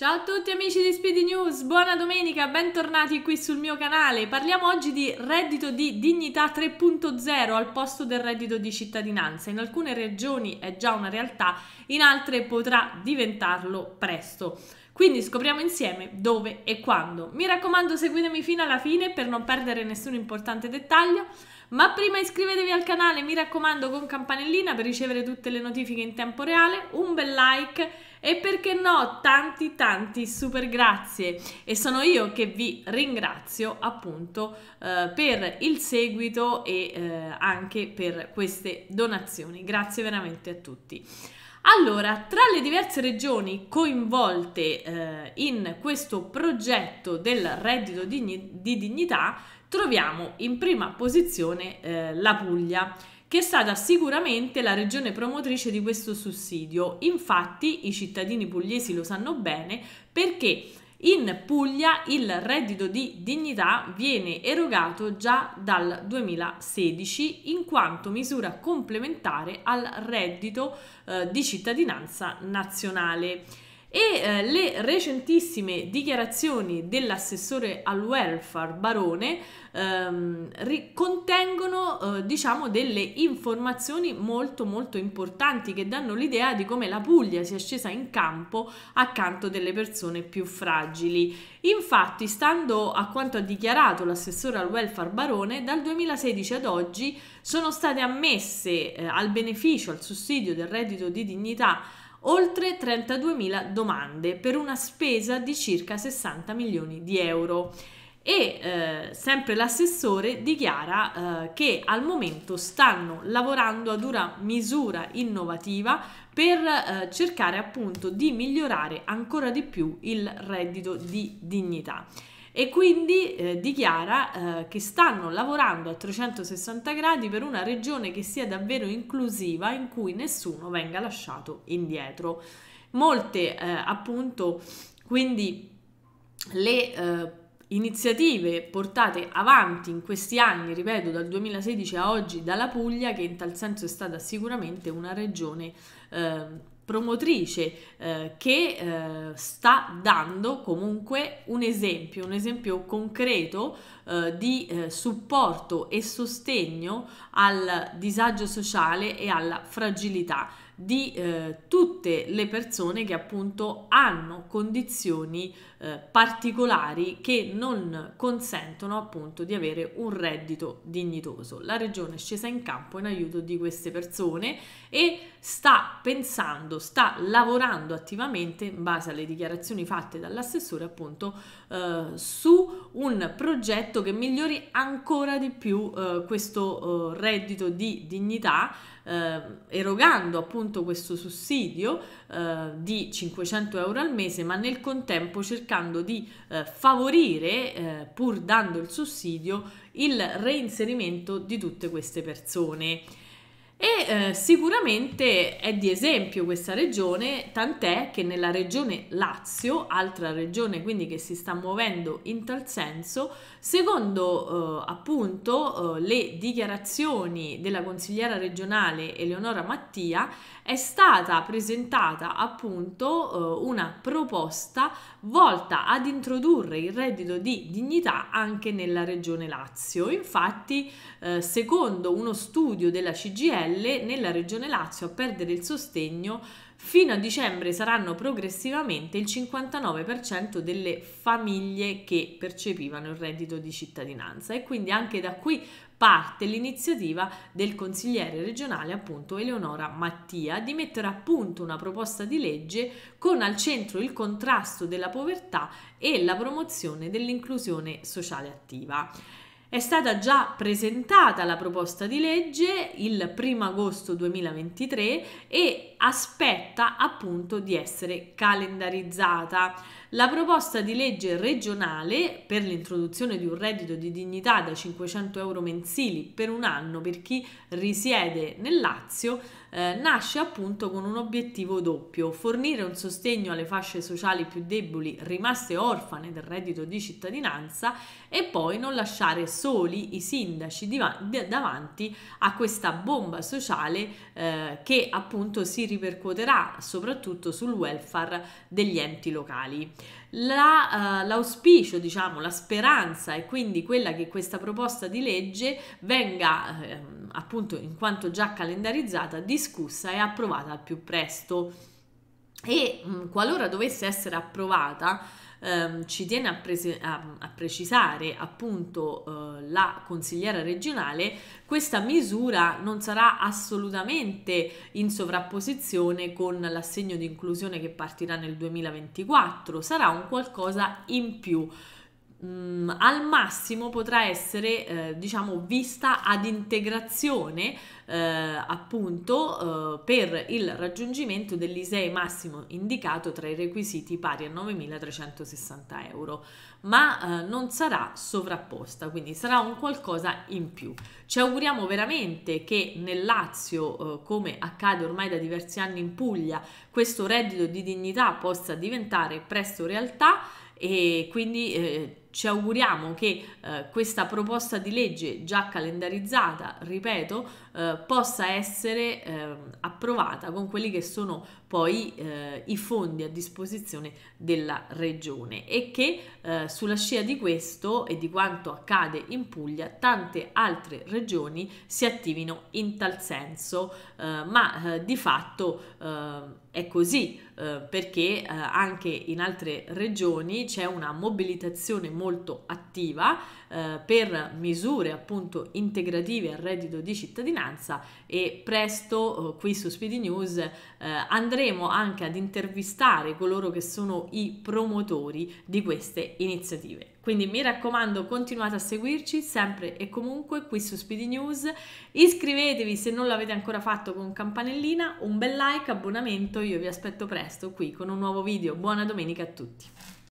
Ciao a tutti amici di Speedy News, buona domenica, bentornati qui sul mio canale. Parliamo oggi di reddito di dignità 3.0 al posto del reddito di cittadinanza. In alcune regioni è già una realtà, in altre potrà diventarlo presto. Quindi scopriamo insieme dove e quando. Mi raccomando, seguitemi fino alla fine per non perdere nessun importante dettaglio. Ma prima iscrivetevi al canale, mi raccomando, con campanellina per ricevere tutte le notifiche in tempo reale, un bel like e perché no, tanti tanti super grazie. E sono io che vi ringrazio appunto eh, per il seguito e eh, anche per queste donazioni. Grazie veramente a tutti. Allora, tra le diverse regioni coinvolte eh, in questo progetto del reddito di, di dignità, troviamo in prima posizione eh, la Puglia che è stata sicuramente la regione promotrice di questo sussidio. Infatti i cittadini pugliesi lo sanno bene perché in Puglia il reddito di dignità viene erogato già dal 2016 in quanto misura complementare al reddito eh, di cittadinanza nazionale e eh, le recentissime dichiarazioni dell'assessore al welfare Barone ehm, contengono eh, diciamo delle informazioni molto molto importanti che danno l'idea di come la Puglia sia scesa in campo accanto delle persone più fragili. Infatti, stando a quanto ha dichiarato l'assessore al welfare Barone, dal 2016 ad oggi sono state ammesse eh, al beneficio, al sussidio del reddito di dignità oltre 32.000 domande per una spesa di circa 60 milioni di euro. E eh, sempre l'assessore dichiara eh, che al momento stanno lavorando ad una misura innovativa per eh, cercare appunto di migliorare ancora di più il reddito di dignità e quindi eh, dichiara eh, che stanno lavorando a 360 gradi per una regione che sia davvero inclusiva in cui nessuno venga lasciato indietro. Molte eh, appunto quindi le eh, iniziative portate avanti in questi anni, ripeto, dal 2016 a oggi dalla Puglia, che in tal senso è stata sicuramente una regione eh, promotrice eh, che eh, sta dando comunque un esempio, un esempio concreto eh, di eh, supporto e sostegno al disagio sociale e alla fragilità di eh, tutte le persone che appunto hanno condizioni eh, particolari che non consentono appunto di avere un reddito dignitoso. La regione è scesa in campo in aiuto di queste persone e sta pensando, sta lavorando attivamente in base alle dichiarazioni fatte dall'assessore appunto eh, su un progetto che migliori ancora di più eh, questo eh, reddito di dignità eh, erogando appunto appunto questo sussidio eh, di 500 euro al mese, ma nel contempo cercando di eh, favorire, eh, pur dando il sussidio, il reinserimento di tutte queste persone. E eh, sicuramente è di esempio questa regione, tant'è che nella regione Lazio, altra regione quindi che si sta muovendo in tal senso, secondo eh, appunto eh, le dichiarazioni della consigliera regionale Eleonora Mattia, è stata presentata appunto eh, una proposta volta ad introdurre il reddito di dignità anche nella regione Lazio. Infatti, eh, secondo uno studio della CGL, sorelle nella regione Lazio a perdere il sostegno fino a dicembre saranno progressivamente il 59% delle famiglie che percepivano il reddito di cittadinanza e quindi anche da qui parte l'iniziativa del consigliere regionale appunto Eleonora Mattia di mettere a punto una proposta di legge con al centro il contrasto della povertà e la promozione dell'inclusione sociale attiva. È stata già presentata la proposta di legge il 1 agosto 2023 e aspetta appunto di essere calendarizzata. La proposta di legge regionale per l'introduzione di un reddito di dignità da 500 euro mensili per un anno per chi risiede nel Lazio eh, nasce appunto con un obiettivo doppio, fornire un sostegno alle fasce sociali più deboli rimaste orfane del reddito di cittadinanza e poi non lasciare soli i sindaci davanti a questa bomba sociale eh, che appunto si ripercuoterà soprattutto sul welfare degli enti locali. La, uh, l'auspicio, diciamo, la speranza è quindi quella che questa proposta di legge venga, eh, appunto, in quanto già calendarizzata, discussa e approvata al più presto. E mh, qualora dovesse essere approvata, ehm, ci tiene a, prese- a, a precisare appunto eh, la consigliera regionale, questa misura non sarà assolutamente in sovrapposizione con l'assegno di inclusione che partirà nel 2024, sarà un qualcosa in più mh, mm, al massimo potrà essere eh, diciamo vista ad integrazione eh, appunto eh, per il raggiungimento dell'ISEE massimo indicato tra i requisiti pari a 9.360 euro ma eh, non sarà sovrapposta quindi sarà un qualcosa in più ci auguriamo veramente che nel Lazio eh, come accade ormai da diversi anni in Puglia questo reddito di dignità possa diventare presto realtà e quindi eh, ci auguriamo che eh, questa proposta di legge già calendarizzata, ripeto, eh, possa essere eh, approvata con quelli che sono poi eh, i fondi a disposizione della regione e che eh, sulla scia di questo e di quanto accade in Puglia tante altre regioni si attivino in tal senso, eh, ma di fatto ehm, è così perché anche in altre regioni c'è una mobilitazione molto attiva eh, per misure appunto integrative al reddito di cittadinanza e presto eh, qui su Speedy News eh, andremo anche ad intervistare coloro che sono i promotori di queste iniziative. Quindi mi raccomando, continuate a seguirci sempre e comunque qui su Speedy News. Iscrivetevi se non l'avete ancora fatto con campanellina, un bel like, abbonamento. Io vi aspetto presto qui con un nuovo video. Buona domenica a tutti.